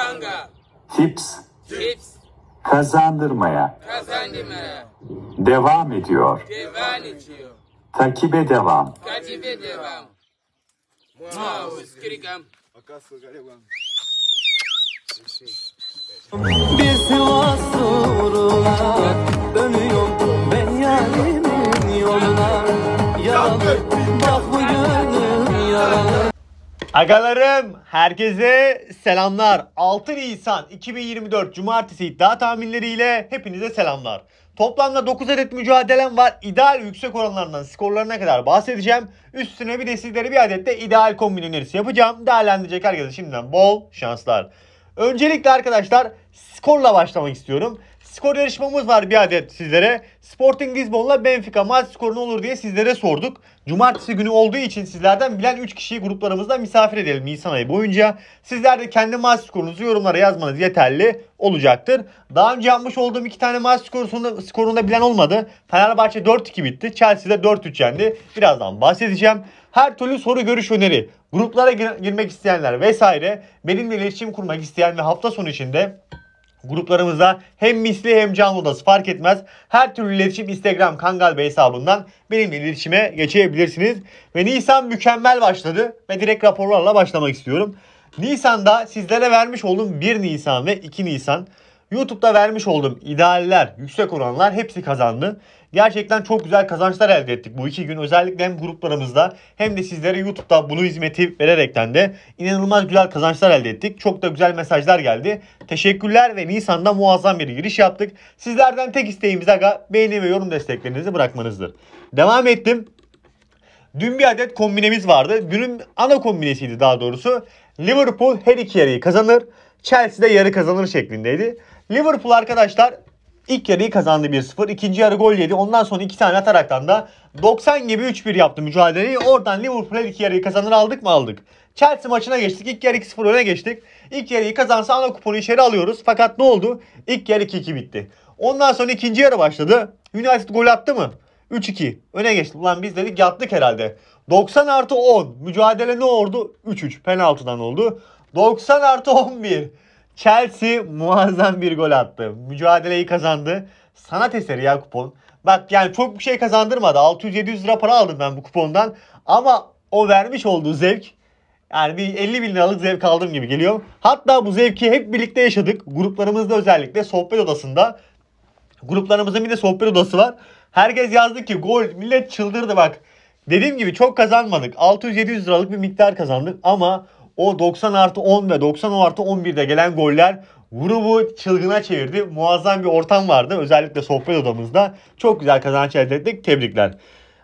Kanga. Tips. Tips. Kazandırmaya. Kazandırmaya. Devam ediyor. Devam ediyor. Takibe devam. Takibe devam. Biz Sivas uğruna dönüyoruz. Agalarım herkese selamlar. 6 Nisan 2024 Cumartesi iddia tahminleriyle hepinize selamlar. Toplamda 9 adet mücadelem var. İdeal yüksek oranlarından skorlarına kadar bahsedeceğim. Üstüne bir de sizlere bir adet de ideal kombin önerisi yapacağım. Değerlendirecek herkese şimdiden bol şanslar. Öncelikle arkadaşlar skorla başlamak istiyorum skor yarışmamız var bir adet sizlere. Sporting Lisbon'la Benfica maç skoru ne olur diye sizlere sorduk. Cumartesi günü olduğu için sizlerden bilen 3 kişiyi gruplarımızda misafir edelim Nisan ayı boyunca. Sizler de kendi maç skorunuzu yorumlara yazmanız yeterli olacaktır. Daha önce yapmış olduğum 2 tane maç skorunda, skorunda bilen olmadı. Fenerbahçe 4-2 bitti. Chelsea'de 4-3 yendi. Birazdan bahsedeceğim. Her türlü soru görüş öneri, gruplara gir- girmek isteyenler vesaire, benimle iletişim kurmak isteyen ve hafta sonu içinde Gruplarımızda hem misli hem canlı odası fark etmez. Her türlü iletişim Instagram Kangal Bey hesabından benimle iletişime geçebilirsiniz. Ve Nisan mükemmel başladı ve direkt raporlarla başlamak istiyorum. Nisan'da sizlere vermiş olduğum 1 Nisan ve 2 Nisan YouTube'da vermiş olduğum idealler, yüksek oranlar hepsi kazandı. Gerçekten çok güzel kazançlar elde ettik bu iki gün. Özellikle hem gruplarımızda hem de sizlere YouTube'da bunu hizmeti vererekten de inanılmaz güzel kazançlar elde ettik. Çok da güzel mesajlar geldi. Teşekkürler ve Nisan'da muazzam bir giriş yaptık. Sizlerden tek isteğimiz aga beğeni ve yorum desteklerinizi bırakmanızdır. Devam ettim. Dün bir adet kombinemiz vardı. Dünün ana kombinesiydi daha doğrusu. Liverpool her iki yarıyı kazanır. Chelsea de yarı kazanır şeklindeydi. Liverpool arkadaşlar ilk yarıyı kazandı 1-0. İkinci yarı gol yedi. Ondan sonra iki tane ataraktan da 90 gibi 3-1 yaptı mücadeleyi. Oradan Liverpool iki yarıyı kazanır aldık mı aldık. Chelsea maçına geçtik. İlk yarı 2-0 öne geçtik. İlk yarıyı kazansa ana kuponu içeri alıyoruz. Fakat ne oldu? İlk yarı 2-2 bitti. Ondan sonra ikinci yarı başladı. United gol attı mı? 3-2 öne geçti. Ulan biz dedik yattık herhalde. 90 artı 10. Mücadele ne oldu? 3-3. Penaltıdan oldu. 90 artı 11. Chelsea muazzam bir gol attı. Mücadeleyi kazandı. Sanat eseri ya kupon. Bak yani çok bir şey kazandırmadı. 600-700 lira para aldım ben bu kupondan. Ama o vermiş olduğu zevk yani bir 50 bin liralık zevk aldım gibi geliyor. Hatta bu zevki hep birlikte yaşadık. Gruplarımızda özellikle sohbet odasında. Gruplarımızın bir de sohbet odası var. Herkes yazdı ki gol millet çıldırdı bak. Dediğim gibi çok kazanmadık. 600-700 liralık bir miktar kazandık ama o 90 artı 10 ve 90 artı 11'de gelen goller grubu çılgına çevirdi. Muazzam bir ortam vardı. Özellikle sohbet odamızda. Çok güzel kazanç elde ettik. Tebrikler.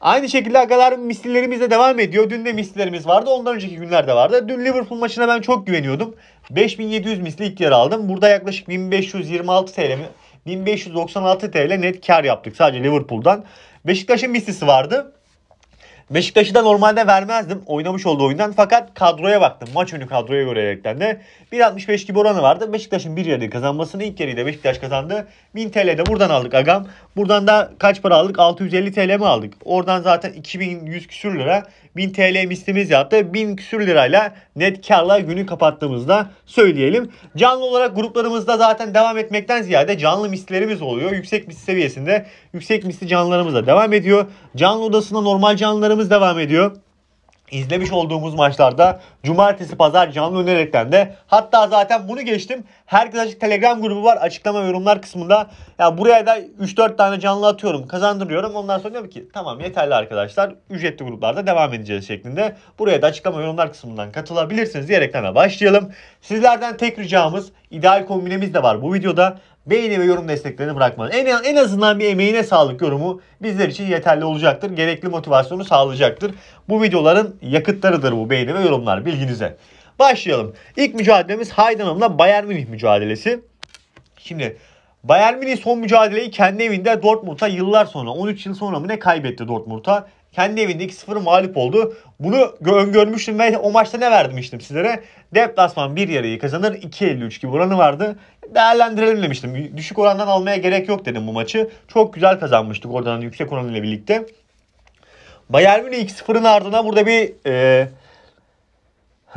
Aynı şekilde agalar misillerimiz de devam ediyor. Dün de misillerimiz vardı. Ondan önceki günlerde vardı. Dün Liverpool maçına ben çok güveniyordum. 5700 misli ilk yer aldım. Burada yaklaşık 1526 TL mi? 1596 TL net kar yaptık sadece Liverpool'dan. Beşiktaş'ın mislisi vardı. Beşiktaş'ı da normalde vermezdim oynamış olduğu oyundan fakat kadroya baktım. Maç önü kadroya göre erekten de 1.65 gibi oranı vardı. Beşiktaş'ın bir yarıyı kazanmasını ilk yarıyı da Beşiktaş kazandı. 1000 TL'de buradan aldık agam. Buradan da kaç para aldık? 650 TL mi aldık? Oradan zaten 2100 küsür lira 1000 TL mislimiz yaptı. 1000 küsür lirayla net karla günü kapattığımızda söyleyelim. Canlı olarak gruplarımızda zaten devam etmekten ziyade canlı mislerimiz oluyor. Yüksek mis seviyesinde Yüksek misli canlılarımız devam ediyor. Canlı odasında normal canlılarımız devam ediyor İzlemiş olduğumuz maçlarda cumartesi pazar canlı önererekten de hatta zaten bunu geçtim. Herkes açık telegram grubu var açıklama yorumlar kısmında. Ya buraya da 3-4 tane canlı atıyorum kazandırıyorum. Ondan sonra diyorum ki tamam yeterli arkadaşlar ücretli gruplarda devam edeceğiz şeklinde. Buraya da açıklama yorumlar kısmından katılabilirsiniz diyerekten de başlayalım. Sizlerden tek ricamız ideal kombinemiz de var bu videoda beğeni ve yorum desteklerini bırakmanız. En, en azından bir emeğine sağlık yorumu bizler için yeterli olacaktır. Gerekli motivasyonu sağlayacaktır. Bu videoların yakıtlarıdır bu beğeni ve yorumlar bilginize. Başlayalım. İlk mücadelemiz Haydan Hanım'la Bayern Münih mücadelesi. Şimdi Bayern Münih son mücadeleyi kendi evinde Dortmund'a yıllar sonra 13 yıl sonra mı ne kaybetti Dortmund'a kendi evinde 2-0 mağlup oldu. Bunu öngörmüştüm ve o maçta ne vermiştim sizlere? Deplasman bir yarıyı kazanır 53 gibi oranı vardı. Değerlendirelim demiştim. Düşük orandan almaya gerek yok dedim bu maçı. Çok güzel kazanmıştık oradan yüksek oranıyla birlikte. Bayern Münih 2-0'ın ardına burada bir e,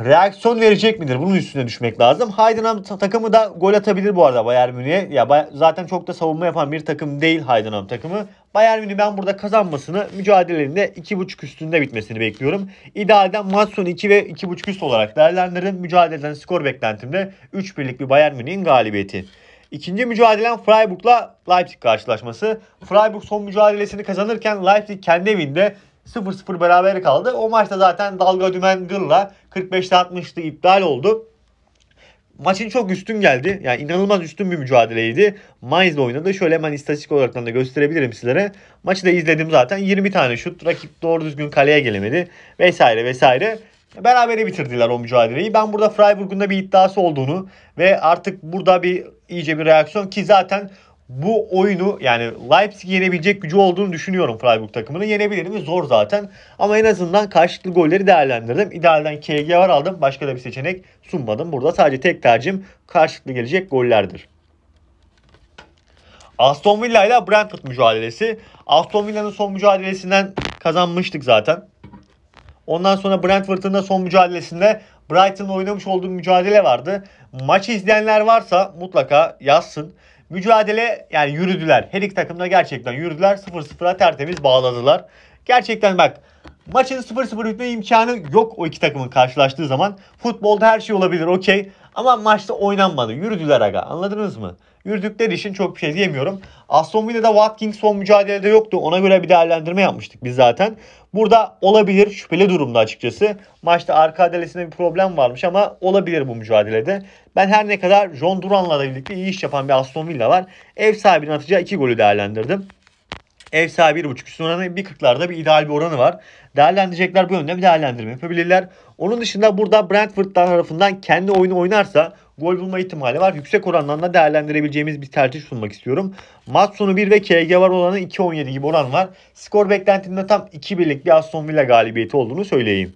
reaksiyon verecek midir? Bunun üstüne düşmek lazım. Heidenheim takımı da gol atabilir bu arada Bayern Münih'e. Ya zaten çok da savunma yapan bir takım değil Heidenheim takımı. Bayern Münih ben burada kazanmasını, mücadelelerinde 2.5 üstünde bitmesini bekliyorum. İdealde, maç sonu 2 ve 2.5 üst olarak değerlendiririm. Mücadeleden skor beklentimde 3 birlik bir Bayern Münih'in galibiyeti. İkinci mücadelen Freiburg'la Leipzig karşılaşması. Freiburg son mücadelesini kazanırken Leipzig kendi evinde 0-0 beraber kaldı. O maçta zaten dalga dümen gırla 45'te 60'tı iptal oldu. Maçın çok üstün geldi. Yani inanılmaz üstün bir mücadeleydi. Mainz oynadı. Şöyle hemen istatistik olarak da gösterebilirim sizlere. Maçı da izledim zaten. 20 tane şut. Rakip doğru düzgün kaleye gelemedi. Vesaire vesaire. Berabere bitirdiler o mücadeleyi. Ben burada Freiburg'un da bir iddiası olduğunu ve artık burada bir iyice bir reaksiyon ki zaten bu oyunu yani Leipzig yenebilecek gücü olduğunu düşünüyorum Freiburg takımını. Yenebilir mi? Zor zaten. Ama en azından karşılıklı golleri değerlendirdim. İdealden KG var aldım. Başka da bir seçenek sunmadım. Burada sadece tek tercihim karşılıklı gelecek gollerdir. Aston Villa ile Brentford mücadelesi. Aston Villa'nın son mücadelesinden kazanmıştık zaten. Ondan sonra Brentford'un da son mücadelesinde Brighton'la oynamış olduğum mücadele vardı. Maçı izleyenler varsa mutlaka yazsın mücadele yani yürüdüler. Her iki takım da gerçekten yürüdüler. 0-0'a tertemiz bağladılar. Gerçekten bak maçın 0-0 bitme imkanı yok o iki takımın karşılaştığı zaman. Futbolda her şey olabilir okey. Ama maçta oynanmadı. Yürüdüler aga anladınız mı? yürüdükleri için çok bir şey diyemiyorum. Aston Villa'da Watkins son mücadelede yoktu. Ona göre bir değerlendirme yapmıştık biz zaten. Burada olabilir şüpheli durumda açıkçası. Maçta arka adalesinde bir problem varmış ama olabilir bu mücadelede. Ben her ne kadar John Duran'la da birlikte iyi iş yapan bir Aston Villa var. Ev sahibinin atacağı iki golü değerlendirdim. Ev sahibi 1.5 üstün oranı 1.40'larda bir ideal bir oranı var. Değerlendirecekler bu yönde bir değerlendirme yapabilirler. Onun dışında burada Brentford tarafından kendi oyunu oynarsa gol bulma ihtimali var. Yüksek orandan da değerlendirebileceğimiz bir tercih sunmak istiyorum. Maç sonu 1 ve KG var olanı 2.17 gibi oran var. Skor beklentimde tam 2 birlik bir Aston Villa galibiyeti olduğunu söyleyeyim.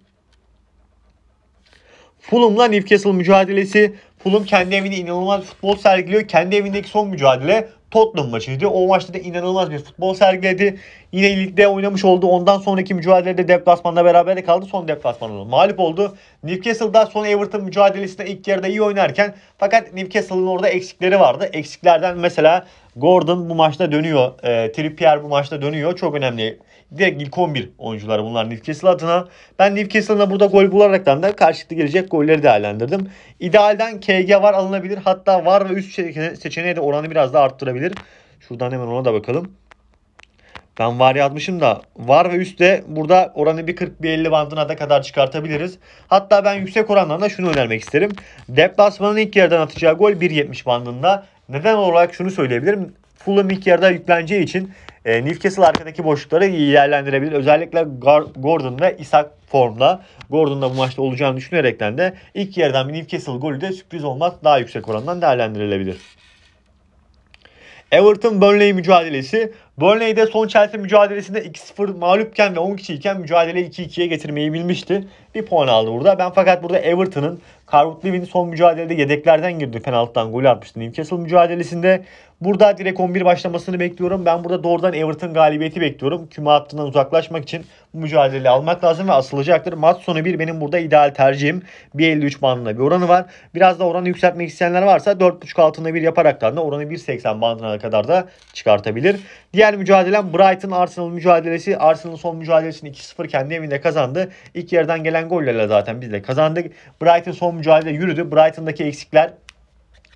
Fulham'la Newcastle mücadelesi. Fulham kendi evinde inanılmaz futbol sergiliyor. Kendi evindeki son mücadele Tottenham maçıydı. O maçta da inanılmaz bir futbol sergiledi. Yine ligde oynamış oldu. Ondan sonraki mücadelede deplasmanda beraber de kaldı. Son deplasmanda mağlup oldu. Newcastle'da son Everton mücadelesinde ilk yarıda iyi oynarken fakat Newcastle'ın orada eksikleri vardı. Eksiklerden mesela Gordon bu maçta dönüyor. E, Trippier bu maçta dönüyor. Çok önemli Direkt ilk 11 oyuncular bunlar Newcastle adına. Ben Newcastle'ına burada gol bularaktan da karşılıklı gelecek golleri değerlendirdim. İdealden KG var alınabilir. Hatta var ve üst seçeneği de oranı biraz daha arttırabilir. Şuradan hemen ona da bakalım. Ben var yazmışım da var ve üstte burada oranı bir 40 bir 50 bandına da kadar çıkartabiliriz. Hatta ben yüksek oranlarda şunu önermek isterim. Deplasmanın ilk yerden atacağı gol 1.70 bandında. Neden olarak şunu söyleyebilirim. Fulham ilk yerde yükleneceği için e, Newcastle arkadaki boşlukları iyi değerlendirebilir. Özellikle Gordon ve Isak formda. Gordon da bu maçta olacağını düşünerekten de ilk yerden bir Newcastle golü de sürpriz olmaz daha yüksek orandan değerlendirilebilir. Everton Burnley mücadelesi. Burnley'de son Chelsea mücadelesinde 2-0 mağlupken ve 10 kişiyken mücadeleyi 2-2'ye getirmeyi bilmişti. Bir puan aldı burada. Ben fakat burada Everton'ın Calvert Lewin son mücadelede yedeklerden girdi. Penaltıdan gol atmıştı Newcastle mücadelesinde. Burada direkt 11 başlamasını bekliyorum. Ben burada doğrudan Everton galibiyeti bekliyorum. Küme hattından uzaklaşmak için bu mücadeleyi almak lazım ve asılacaktır. Maç sonu bir benim burada ideal tercihim. 1.53 bandında bir oranı var. Biraz da oranı yükseltmek isteyenler varsa 4.5 altında bir yaparaktan da oranı 1.80 bandına kadar da çıkartabilir. Diğer mücadelem Brighton Arsenal mücadelesi. Arsenal son mücadelesini 2-0 kendi evinde kazandı. İlk yerden gelen atılan gollerle zaten biz de kazandık. Brighton son mücadele yürüdü. Brighton'daki eksikler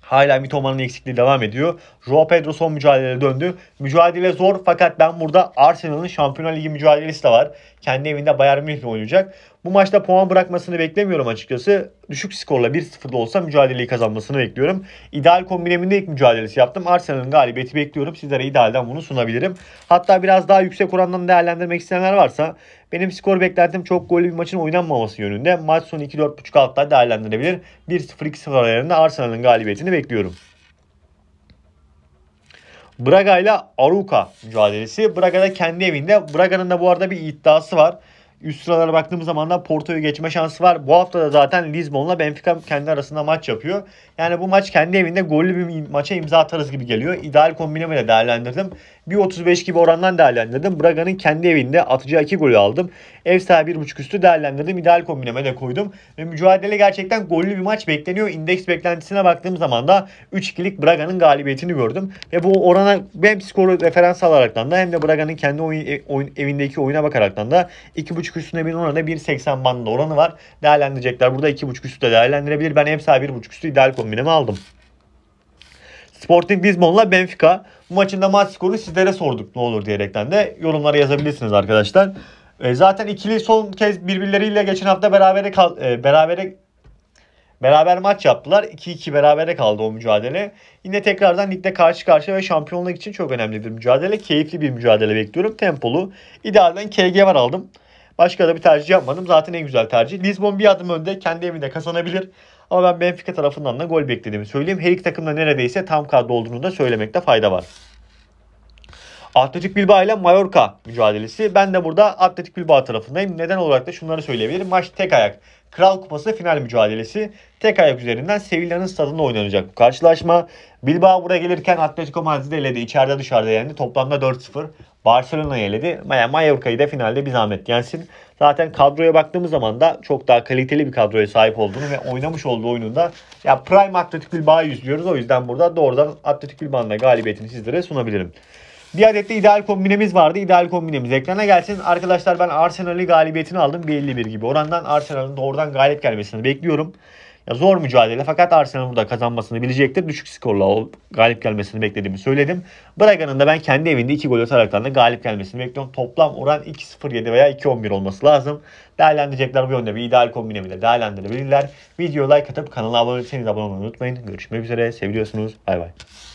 Hala Mitoman'ın eksikliği devam ediyor. Joao Pedro son mücadeleye döndü. Mücadele zor fakat ben burada Arsenal'ın Şampiyonlar Ligi mücadelesi de var. Kendi evinde Bayern Münih'le oynayacak. Bu maçta puan bırakmasını beklemiyorum açıkçası. Düşük skorla 1-0'da olsa mücadeleyi kazanmasını bekliyorum. İdeal kombineminde ilk mücadelesi yaptım. Arsenal'ın galibiyeti bekliyorum. Sizlere idealden bunu sunabilirim. Hatta biraz daha yüksek orandan değerlendirmek isteyenler varsa benim skor beklentim çok gollü bir maçın oynanmaması yönünde. Maç sonu 2-4.5 4 altta değerlendirebilir. 1-0-2-0 aralarında Arsenal'ın galibiyetini bekliyorum. Braga ile Aruka mücadelesi. Braga'da kendi evinde. Braga'nın da bu arada bir iddiası var. Üst sıralara baktığımız zaman da Porto'yu geçme şansı var. Bu hafta da zaten Lisbon'la Benfica kendi arasında maç yapıyor. Yani bu maç kendi evinde gollü bir maça imza atarız gibi geliyor. İdeal kombinemi de değerlendirdim. 1.35 gibi orandan değerlendirdim. Braga'nın kendi evinde atacağı 2 golü aldım. Ev sahibi 1.5 üstü değerlendirdim. İdeal kombineme de koydum. Ve mücadele gerçekten gollü bir maç bekleniyor. İndeks beklentisine baktığım zaman da 3-2'lik Braga'nın galibiyetini gördüm. Ve bu orana hem skoru referans alaraktan da hem de Braga'nın kendi oyun, e, oyun, evindeki oyuna bakaraktan da 2.5 üstüne bir oranı 1.80 bandında oranı var. Değerlendirecekler. Burada 2.5 üstü de değerlendirebilir. Ben ev sahibi 1.5 üstü ideal kombineme aldım. Sporting Lisbon'la Benfica. Bu maçın maç skorunu sizlere sorduk ne olur diyerekten de yorumlara yazabilirsiniz arkadaşlar. E, zaten ikili son kez birbirleriyle geçen hafta berabere kal e, berabere beraber maç yaptılar. 2-2 berabere kaldı o mücadele. Yine tekrardan ligde karşı karşıya ve şampiyonluk için çok önemli bir mücadele. Keyifli bir mücadele bekliyorum. Tempolu. İdealden KG var aldım. Başka da bir tercih yapmadım. Zaten en güzel tercih. Lisbon bir adım önde. Kendi evinde kazanabilir. Ama ben Benfica tarafından da gol beklediğimi söyleyeyim. Her iki takımda neredeyse tam kadro olduğunu da söylemekte fayda var. Atletik Bilbao ile Mallorca mücadelesi. Ben de burada Atletik Bilbao tarafındayım. Neden olarak da şunları söyleyebilirim. Maç tek ayak Kral Kupası final mücadelesi tek ayak üzerinden Sevilla'nın stadında oynanacak bu karşılaşma. Bilbao buraya gelirken Atletico Madrid'i eledi. içeride dışarıda yendi. Toplamda 4-0. Barcelona'yı eledi. Mallorca'yı da finalde bir zahmet yensin. Zaten kadroya baktığımız zaman da çok daha kaliteli bir kadroya sahip olduğunu ve oynamış olduğu oyununda ya prime Atletik Bilbao'yu izliyoruz. O yüzden burada doğrudan Atletik Bilbao'nun galibiyetini sizlere sunabilirim. Bir adet de ideal kombinemiz vardı. İdeal kombinemiz ekrana gelsin. Arkadaşlar ben Arsenal'i galibiyetini aldım. 1.51 gibi. Orandan Arsenal'ın doğrudan galip gelmesini bekliyorum. Ya zor mücadele fakat Arsenal burada kazanmasını bilecektir. Düşük skorla galip gelmesini beklediğimi söyledim. Braga'nın da ben kendi evinde 2 gol ataraktan da galip gelmesini bekliyorum. Toplam oran 2.07 veya 2.11 olması lazım. Değerlendirecekler bu yönde bir ideal kombinemi de değerlendirebilirler. Video like atıp kanala abone değilseniz abone olmayı unutmayın. Görüşmek üzere. Seviyorsunuz. Bay bay.